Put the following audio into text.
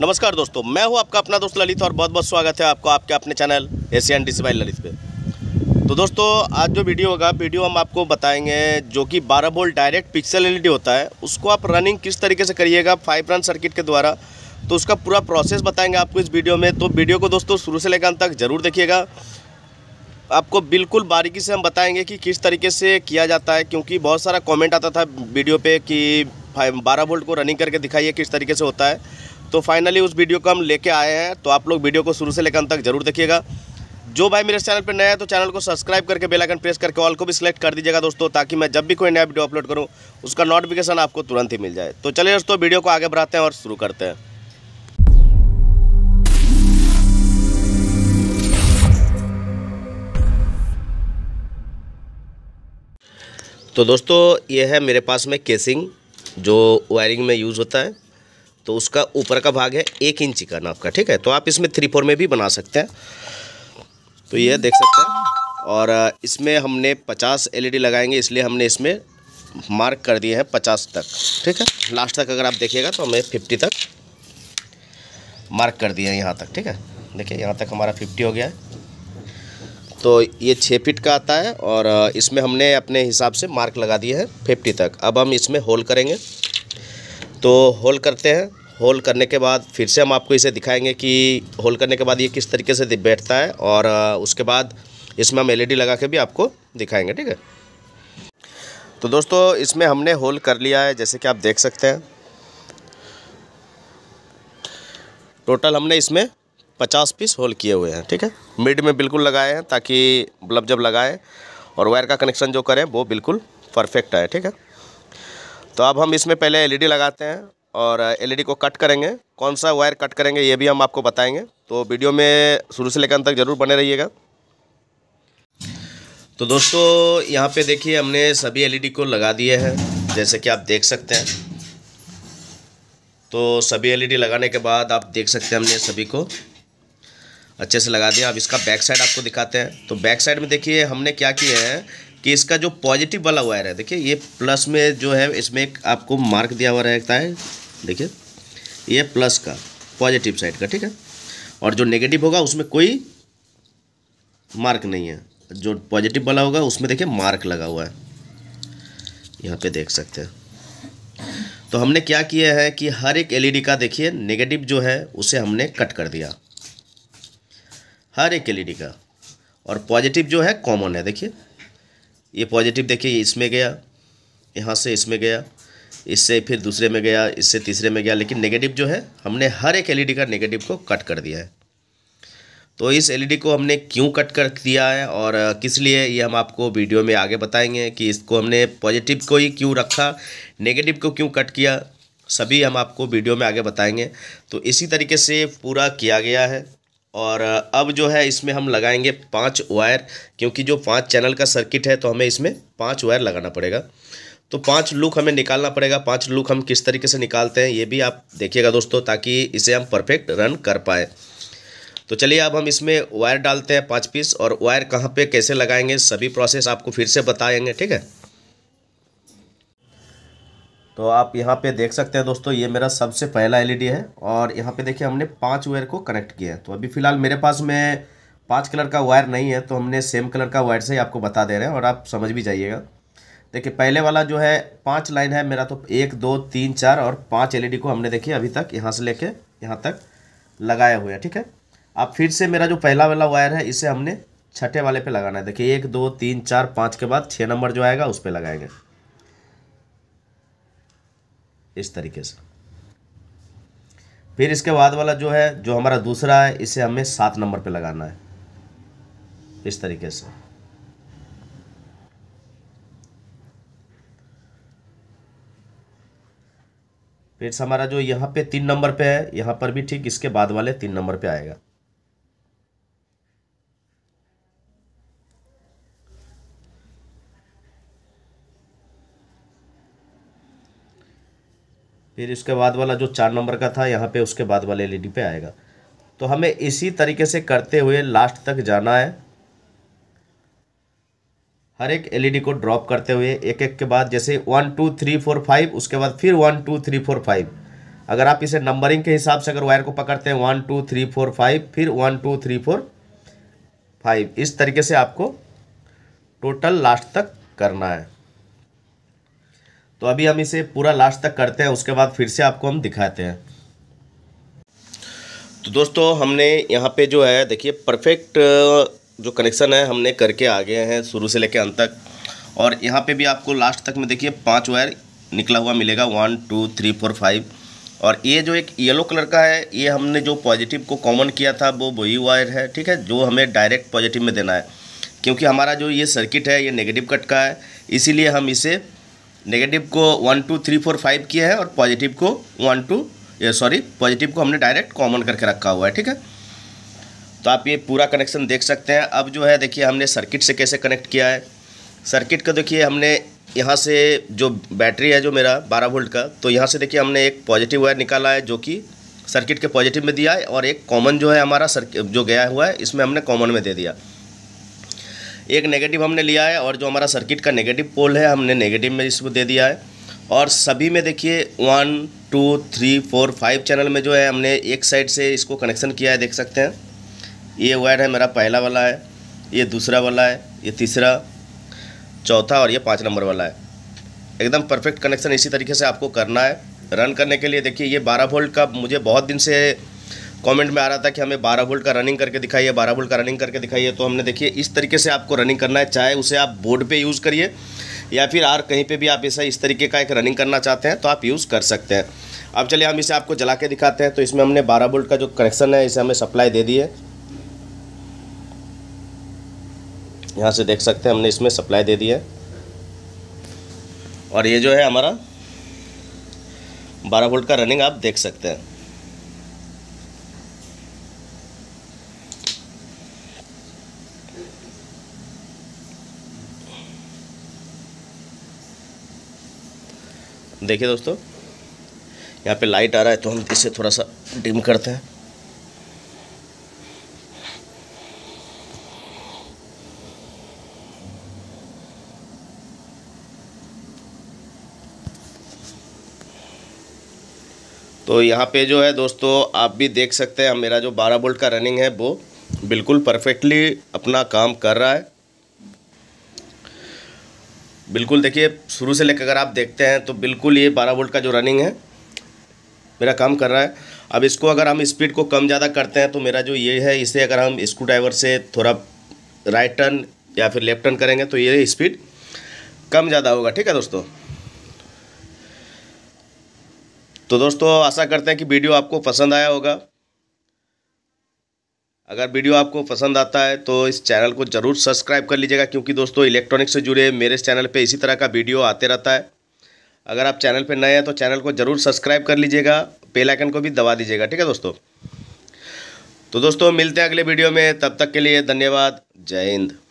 नमस्कार दोस्तों मैं हूं आपका अपना दोस्त ललित और बहुत बहुत स्वागत है आपको आपके अपने चैनल एशियन डिसबाइल ललित पे तो दोस्तों आज जो वीडियो होगा वीडियो हम आपको बताएंगे जो कि 12 बोल्ट डायरेक्ट पिक्सल एलईडी होता है उसको आप रनिंग किस तरीके से करिएगा फाइव रन सर्किट के द्वारा तो उसका पूरा प्रोसेस बताएंगे आपको इस वीडियो में तो वीडियो को दोस्तों शुरू से लेकर अंत तक ज़रूर देखिएगा आपको बिल्कुल बारीकी से हम बताएंगे कि किस तरीके से किया जाता है क्योंकि बहुत सारा कमेंट आता था वीडियो पे कि बारह बोल्ट को रनिंग करके दिखाइए किस तरीके से होता है तो फाइनली उस वीडियो को हम लेके आए हैं तो आप लोग वीडियो को शुरू से लेकर अंत तक जरूर देखिएगा जो भाई मेरे चैनल पर नया है तो चैनल को सब्सक्राइब करके बेल आइकन प्रेस करके ऑल को भी सिलेक्ट कर दीजिएगा दोस्तों ताकि मैं जब भी कोई नया वीडियो अपलोड करूँ उसका नोटिफिकेशन आपको तुरंत ही मिल जाए तो चलिए दोस्तों वीडियो को आगे बढ़ाते हैं और शुरू करते हैं तो दोस्तों ये है मेरे पास में केसिंग जो वायरिंग में यूज़ होता है तो उसका ऊपर का भाग है एक इंच का नाप का ठीक है तो आप इसमें थ्री फोर में भी बना सकते हैं तो ये देख सकते हैं और इसमें हमने पचास एल e लगाएंगे इसलिए हमने इसमें मार्क कर दिए हैं पचास तक ठीक है लास्ट तक अगर आप देखिएगा तो हमें फिफ्टी तक मार्क कर दिए हैं यहाँ तक ठीक है देखिए यहाँ तक हमारा फिफ्टी हो गया है तो ये छः फिट का आता है और इसमें हमने अपने हिसाब से मार्क लगा दिए हैं फिफ्टी तक अब हम इसमें होल करेंगे तो होल करते हैं होल करने के बाद फिर से हम आपको इसे दिखाएंगे कि होल करने के बाद ये किस तरीके से बैठता है और उसके बाद इसमें हम एलईडी लगा के भी आपको दिखाएंगे ठीक है तो दोस्तों इसमें हमने होल कर लिया है जैसे कि आप देख सकते हैं टोटल हमने इसमें पचास पीस होल किए हुए हैं ठीक है मिड में बिल्कुल लगाए हैं ताकि बल्ब जब लगाएँ और वायर का कनेक्शन जो करें वो बिल्कुल परफेक्ट आए ठीक है तो अब हम इसमें पहले एलईडी e लगाते हैं और एलईडी e को कट करेंगे कौन सा वायर कट करेंगे ये भी हम आपको बताएंगे तो वीडियो में शुरू से लेकर अंत तक ज़रूर बने रहिएगा तो दोस्तों यहाँ पे देखिए हमने सभी एलईडी e को लगा दिए हैं जैसे कि आप देख सकते हैं तो सभी एलईडी लगाने के बाद आप देख सकते हैं हमने सभी को अच्छे से लगा दिया अब इसका बैक साइड आपको दिखाते हैं तो बैक साइड में देखिए हमने क्या किया है कि इसका जो पॉजिटिव वाला वायर है देखिए ये प्लस में जो है इसमें एक आपको मार्क दिया हुआ रहता है देखिए ये प्लस का पॉजिटिव साइड का ठीक है और जो नेगेटिव होगा उसमें कोई मार्क नहीं है जो पॉजिटिव वाला होगा उसमें देखिए मार्क लगा हुआ है यहाँ पे देख सकते हैं तो हमने क्या किया है कि हर एक एलईडी का देखिए नेगेटिव जो है उसे हमने कट कर दिया हर एक एलईडी का और पॉजिटिव जो है कॉमन है देखिए ये पॉजिटिव देखिए इसमें गया यहाँ से इसमें गया इससे फिर दूसरे में गया इससे तीसरे में गया लेकिन नेगेटिव जो है हमने हर एक एलईडी का नेगेटिव को कट कर दिया है तो इस एलईडी को हमने क्यों कट कर दिया है और किस लिए ये हम आपको वीडियो में आगे बताएंगे कि इसको हमने पॉजिटिव को ही क्यों रखा नेगेटिव को क्यों कट किया सभी हम आपको वीडियो में आगे बताएंगे तो इसी तरीके से पूरा किया गया है और अब जो है इसमें हम लगाएंगे पाँच वायर क्योंकि जो पाँच चैनल का सर्किट है तो हमें इसमें पाँच वायर लगाना पड़ेगा तो पाँच लुक हमें निकालना पड़ेगा पाँच लुक हम किस तरीके से निकालते हैं ये भी आप देखिएगा दोस्तों ताकि इसे हम परफेक्ट रन कर पाए तो चलिए अब हम इसमें वायर डालते हैं पाँच पीस और वायर कहाँ पर कैसे लगाएंगे सभी प्रोसेस आपको फिर से बताएंगे ठीक है तो आप यहाँ पे देख सकते हैं दोस्तों ये मेरा सबसे पहला एलईडी e है और यहाँ पे देखिए हमने पांच वायर को कनेक्ट किया है तो अभी फ़िलहाल मेरे पास में पांच कलर का वायर नहीं है तो हमने सेम कलर का वायर से ही आपको बता दे रहे हैं और आप समझ भी जाइएगा देखिए पहले वाला जो है पाँच लाइन है मेरा तो एक दो तीन चार और पाँच एल e को हमने देखिए अभी तक यहाँ से ले कर यहाँ तक लगाया हुआ है ठीक है अब फिर से मेरा जो पहला वाला वायर है इसे हमने छठे वाले पर लगाना है देखिए एक दो तीन चार पाँच के बाद छः नंबर जो आएगा उस पर लगाएंगे इस तरीके से फिर इसके बाद वाला जो है जो हमारा दूसरा है इसे हमें सात नंबर पे लगाना है इस तरीके से फिर हमारा जो यहाँ पे तीन नंबर पे है यहाँ पर भी ठीक इसके बाद वाले तीन नंबर पे आएगा फिर इसके बाद वाला जो चार नंबर का था यहाँ पे उसके बाद वाले एल पे आएगा तो हमें इसी तरीके से करते हुए लास्ट तक जाना है हर एक एलईडी को ड्रॉप करते हुए एक एक के बाद जैसे one two three four five उसके बाद फिर one two three four five अगर आप इसे नंबरिंग के हिसाब से अगर वायर को पकड़ते हैं one two three four five फिर one two three four five इस तरीके से आपको टोटल लास्ट तक करना है तो अभी हम इसे पूरा लास्ट तक करते हैं उसके बाद फिर से आपको हम दिखाते हैं तो दोस्तों हमने यहाँ पे जो है देखिए परफेक्ट जो कनेक्शन है हमने करके आ गए हैं शुरू से लेकर अंत तक और यहाँ पे भी आपको लास्ट तक में देखिए पांच वायर निकला हुआ मिलेगा one two three four five और ये जो एक येलो कलर का है ये हमने जो पॉजिटिव को कॉमन किया था वो वही वायर है ठीक है जो हमें डायरेक्ट पॉजिटिव में देना है क्योंकि हमारा जो ये सर्किट है ये नेगेटिव कट का है इसीलिए हम इसे नेगेटिव को one two three four five किया है और पॉजिटिव को वन टू सॉरी पॉजिटिव को हमने डायरेक्ट कॉमन करके रखा हुआ है ठीक है तो आप ये पूरा कनेक्शन देख सकते हैं अब जो है देखिए हमने सर्किट से कैसे कनेक्ट किया है सर्किट का देखिए हमने यहाँ से जो बैटरी है जो मेरा बारह वोल्ट का तो यहाँ से देखिए हमने एक पॉजिटिव वायर निकाला है जो कि सर्किट के पॉजिटिव में दिया है और एक कॉमन जो है हमारा सर्किट जो गया हुआ है इसमें हमने कॉमन में दे दिया एक नेगेटिव हमने लिया है और जो हमारा सर्किट का नेगेटिव पोल है हमने नेगेटिव में इसको दे दिया है और सभी में देखिए one two three four five channel में जो है हमने एक साइड से इसको कनेक्शन किया है देख सकते हैं ये वायर है मेरा पहला वाला है ये दूसरा वाला है ये तीसरा चौथा और ये पाँच नंबर वाला है एकदम परफेक्ट कनेक्शन इसी तरीके से आपको करना है रन करने के लिए देखिए ये बारह वोल्ट का मुझे बहुत दिन से कमेंट में आ रहा था कि हमें 12 वोल्ट का रनिंग करके दिखाइए 12 वोल्ट का रनिंग करके दिखाइए तो हमने देखिए इस तरीके से आपको रनिंग करना है चाहे उसे आप बोर्ड पे यूज़ करिए या फिर और कहीं पे भी आप ऐसा इस तरीके का एक रनिंग करना चाहते हैं तो आप यूज़ कर सकते हैं अब चलिए हम इसे आपको जला के दिखाते हैं तो इसमें हमने बारह वोल्ट का जो कनेक्शन है इसे हमें सप्लाई दे दी है यहाँ से देख सकते हैं हमने इसमें सप्लाई दे दी है और ये जो है हमारा बारह वोल्ट का रनिंग आप देख सकते हैं देखिए दोस्तों यहाँ पे लाइट आ रहा है तो हम इसे थोड़ा सा डिम करते हैं तो यहाँ पे जो है दोस्तों आप भी देख सकते हैं मेरा जो 12 बोल्ट का रनिंग है वो बिल्कुल परफेक्टली अपना काम कर रहा है बिल्कुल देखिए शुरू से लेकर अगर आप देखते हैं तो बिल्कुल ये बारह वोल्ट का जो रनिंग है मेरा काम कर रहा है अब इसको अगर हम स्पीड को कम ज़्यादा करते हैं तो मेरा जो ये है इसे अगर हम स्क्रू ड्राइवर से थोड़ा राइट टर्न या फिर लेफ्ट टर्न करेंगे तो ये स्पीड कम ज़्यादा होगा ठीक है दोस्तों तो दोस्तों आशा करते हैं कि वीडियो आपको पसंद आया होगा अगर वीडियो आपको पसंद आता है तो इस चैनल को ज़रूर सब्सक्राइब कर लीजिएगा क्योंकि दोस्तों इलेक्ट्रॉनिक्स से जुड़े मेरे चैनल पे इसी तरह का वीडियो आते रहता है अगर आप चैनल पे नए हैं तो चैनल को ज़रूर सब्सक्राइब कर लीजिएगा बेल आइकन को भी दबा दीजिएगा ठीक है दोस्तों तो दोस्तों मिलते हैं अगले वीडियो में तब तक के लिए धन्यवाद जय हिंद